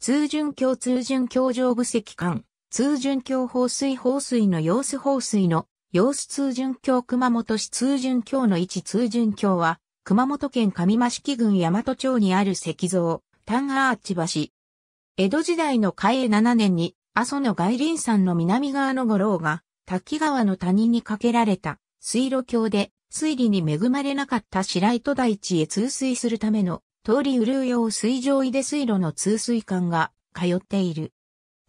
通順橋通順橋上部石管、通順橋放水放水の様子放水の様子通順橋熊本市通順橋の位置通順橋は、熊本県上益郡大和町にある石像、丹アーチ橋。江戸時代の嘉永7年に、阿蘇の外輪山の南側の五郎が、滝川の谷に架けられた水路橋で、水利に恵まれなかった白糸台地へ通水するための通り潤用水上井出水路の通水管が通っている。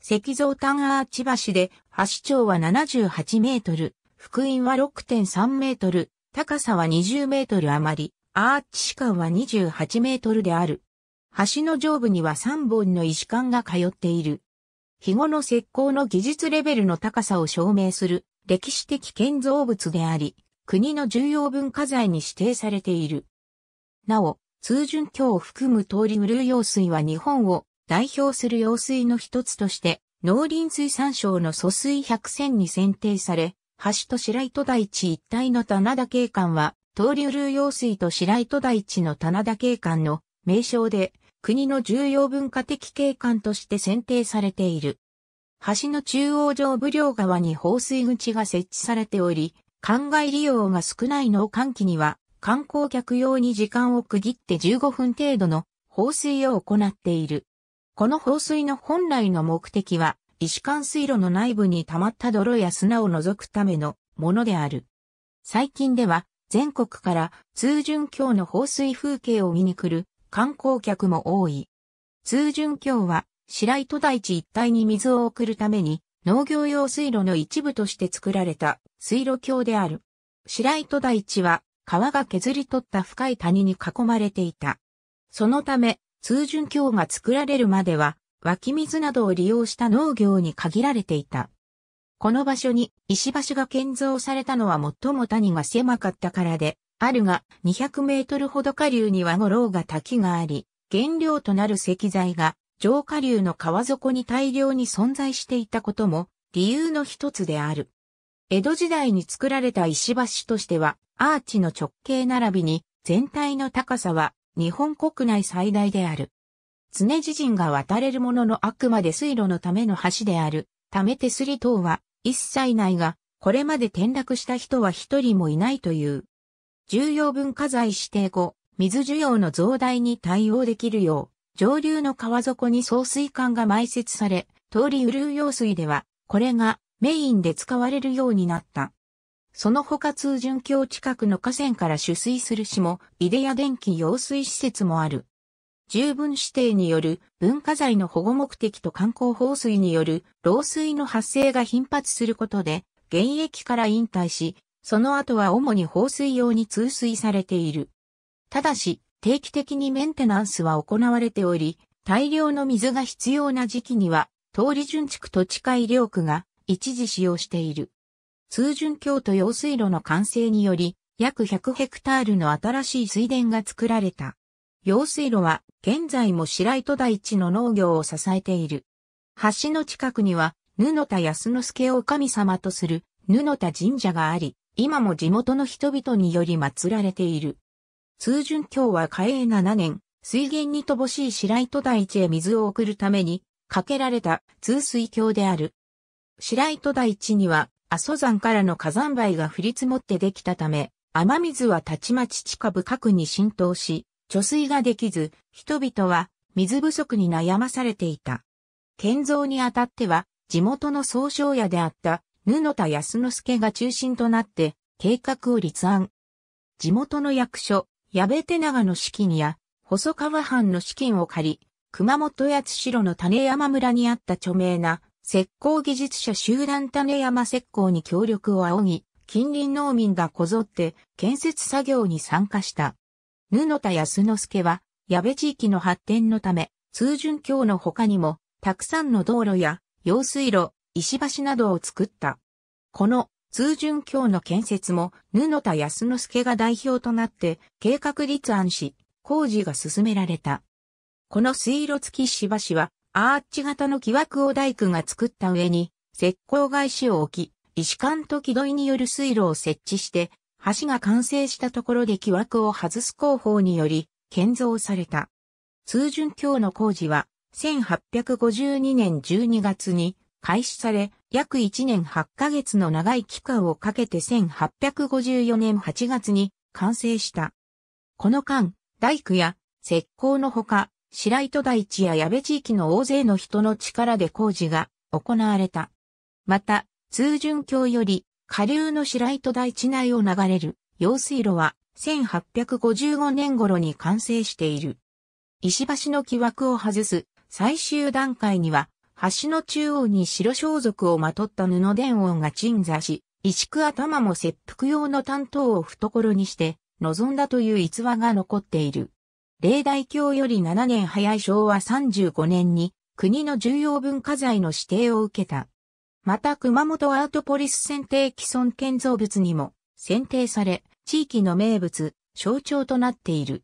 石像単アーチ橋で、橋長は78メートル、福音は6.3メートル、高さは20メートル余り、アーチ間は28メートルである。橋の上部には3本の石管が通っている。日後の石膏の技術レベルの高さを証明する歴史的建造物であり、国の重要文化財に指定されている。なお、通順橋を含む通り無流用水は日本を代表する用水の一つとして、農林水産省の疎水百選に選定され、橋と白糸台地一帯の棚田景観は、通り流用水と白糸台地の棚田景観の名称で、国の重要文化的景観として選定されている。橋の中央上部両側に放水口が設置されており、灌漑利用が少ない農閑期には、観光客用に時間を区切って15分程度の放水を行っている。この放水の本来の目的は、石管水路の内部に溜まった泥や砂を除くためのものである。最近では、全国から通順橋の放水風景を見に来る観光客も多い。通順橋は、白糸台地一帯に水を送るために、農業用水路の一部として作られた水路橋である。白糸台地は川が削り取った深い谷に囲まれていた。そのため、通潤橋が作られるまでは、湧き水などを利用した農業に限られていた。この場所に石橋が建造されたのは最も谷が狭かったからで、あるが200メートルほど下流には五郎が滝があり、原料となる石材が上下流の川底に大量に存在していたことも理由の一つである。江戸時代に作られた石橋としては、アーチの直径並びに、全体の高さは、日本国内最大である。常自人が渡れるもののあくまで水路のための橋である、ため手すり等は、一切ないが、これまで転落した人は一人もいないという。重要文化財指定後、水需要の増大に対応できるよう、上流の川底に送水管が埋設され、通り潤用水では、これがメインで使われるようになった。その他通潤橋近くの河川から取水する市も、ビデア電気用水施設もある。十分指定による文化財の保護目的と観光放水による漏水の発生が頻発することで、現役から引退し、その後は主に放水用に通水されている。ただし、定期的にメンテナンスは行われており、大量の水が必要な時期には、通り順地区と近い療区が一時使用している。通潤京都用水路の完成により、約100ヘクタールの新しい水田が作られた。用水路は現在も白糸台地の農業を支えている。橋の近くには、布田康之助を神様とする布田神社があり、今も地元の人々により祀られている。通順橋は嘉永7年、水源に乏しい白糸台地へ水を送るために、かけられた通水橋である。白糸台地には、阿蘇山からの火山灰が降り積もってできたため、雨水はたちまち地下深くに浸透し、貯水ができず、人々は水不足に悩まされていた。建造にあたっては、地元の総称屋であった布田康之助が中心となって、計画を立案。地元の役所、矢部手長の資金や、細川藩の資金を借り、熊本八代の種山村にあった著名な石膏技術者集団種山石膏に協力を仰ぎ、近隣農民がこぞって建設作業に参加した。布田康之助は、矢部地域の発展のため、通順橋の他にも、たくさんの道路や、用水路、石橋などを作った。この通順橋の建設も、布田康之助が代表となって、計画立案し、工事が進められた。この水路付き石橋は、アーチ型の木枠を大工が作った上に、石膏返しを置き、石管と木取りによる水路を設置して、橋が完成したところで木枠を外す工法により、建造された。通順橋の工事は、1852年12月に開始され、約1年8ヶ月の長い期間をかけて1854年8月に完成した。この間、大工や石膏のほか、白糸台地や矢部地域の大勢の人の力で工事が行われた。また、通順橋より下流の白糸台地内を流れる用水路は1855年頃に完成している。石橋の木枠を外す最終段階には、橋の中央に白装束をまとった布伝音が鎮座し、石工頭も切腹用の担当を懐にして、望んだという逸話が残っている。例大教より7年早い昭和35年に国の重要文化財の指定を受けた。また熊本アートポリス選定既存建造物にも選定され、地域の名物、象徴となっている。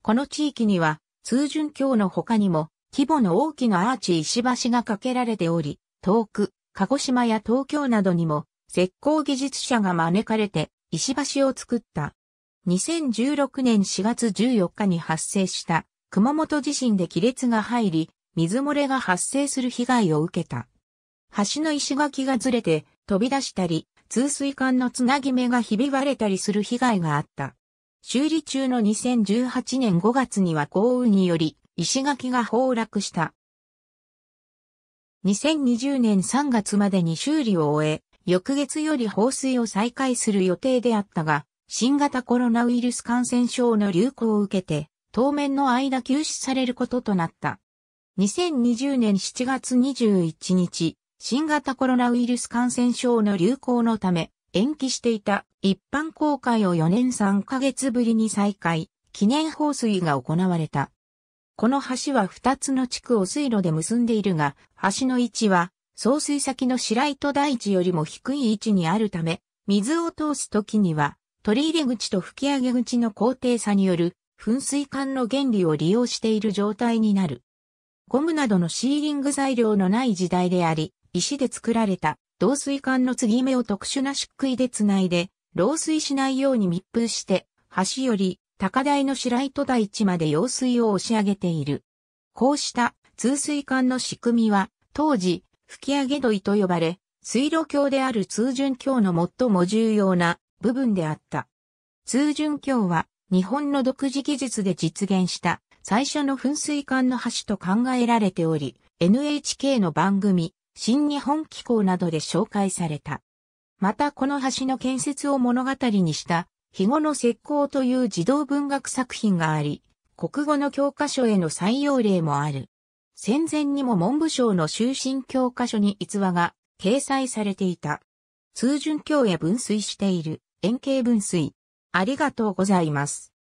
この地域には、通順橋の他にも、規模の大きなアーチ石橋が架けられており、遠く、鹿児島や東京などにも、石膏技術者が招かれて、石橋を作った。2016年4月14日に発生した熊本地震で亀裂が入り、水漏れが発生する被害を受けた。橋の石垣がずれて飛び出したり、通水管のつなぎ目がひび割れたりする被害があった。修理中の2018年5月には豪雨により石垣が崩落した。2020年3月までに修理を終え、翌月より放水を再開する予定であったが、新型コロナウイルス感染症の流行を受けて、当面の間休止されることとなった。2020年7月21日、新型コロナウイルス感染症の流行のため、延期していた一般公開を4年3ヶ月ぶりに再開、記念放水が行われた。この橋は2つの地区を水路で結んでいるが、橋の位置は、送水先の白糸台地よりも低い位置にあるため、水を通す時には、取り入れ口と吹き上げ口の高低差による噴水管の原理を利用している状態になる。ゴムなどのシーリング材料のない時代であり、石で作られた導水管の継ぎ目を特殊な漆喰でつないで、漏水しないように密封して、橋より高台の白糸台地まで用水を押し上げている。こうした通水管の仕組みは、当時、吹き上げ土井と呼ばれ、水路橋である通順橋の最も重要な部分であった。通順橋は日本の独自技術で実現した最初の噴水管の橋と考えられており、NHK の番組、新日本機構などで紹介された。またこの橋の建設を物語にした日後の石膏という児童文学作品があり、国語の教科書への採用例もある。戦前にも文部省の終身教科書に逸話が掲載されていた。通順教や分水している円形分水。ありがとうございます。